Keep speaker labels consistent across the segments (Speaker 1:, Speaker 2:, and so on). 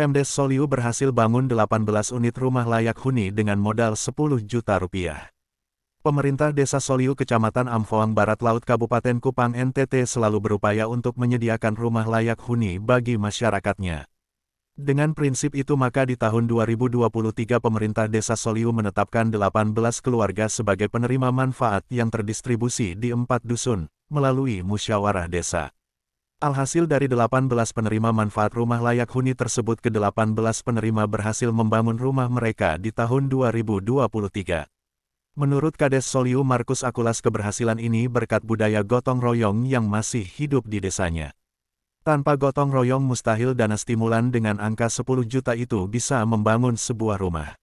Speaker 1: Pemdes Soliu berhasil bangun 18 unit rumah layak huni dengan modal 10 juta rupiah. Pemerintah Desa Soliu Kecamatan Amfoang Barat Laut Kabupaten Kupang NTT selalu berupaya untuk menyediakan rumah layak huni bagi masyarakatnya. Dengan prinsip itu maka di tahun 2023 pemerintah Desa Soliu menetapkan 18 keluarga sebagai penerima manfaat yang terdistribusi di empat dusun, melalui musyawarah desa. Alhasil dari 18 penerima manfaat rumah layak huni tersebut ke-18 penerima berhasil membangun rumah mereka di tahun 2023. Menurut Kades Soliu Markus Akulas keberhasilan ini berkat budaya gotong royong yang masih hidup di desanya. Tanpa gotong royong mustahil dana stimulan dengan angka 10 juta itu bisa membangun sebuah rumah.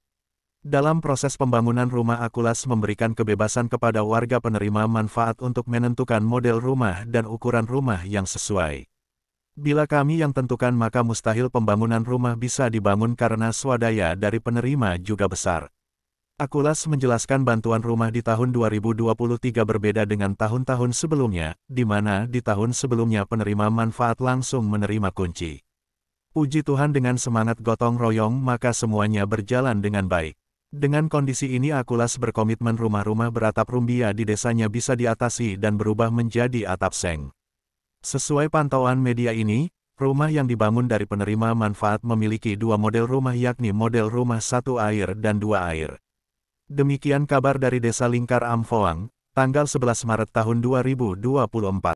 Speaker 1: Dalam proses pembangunan rumah Akulas memberikan kebebasan kepada warga penerima manfaat untuk menentukan model rumah dan ukuran rumah yang sesuai. Bila kami yang tentukan maka mustahil pembangunan rumah bisa dibangun karena swadaya dari penerima juga besar. Akulas menjelaskan bantuan rumah di tahun 2023 berbeda dengan tahun-tahun sebelumnya, di mana di tahun sebelumnya penerima manfaat langsung menerima kunci. Puji Tuhan dengan semangat gotong royong maka semuanya berjalan dengan baik. Dengan kondisi ini Akulas berkomitmen rumah-rumah beratap rumbia di desanya bisa diatasi dan berubah menjadi atap seng. Sesuai pantauan media ini, rumah yang dibangun dari penerima manfaat memiliki dua model rumah yakni model rumah satu air dan dua air. Demikian kabar dari Desa Lingkar Amfoang, tanggal 11 Maret tahun 2024.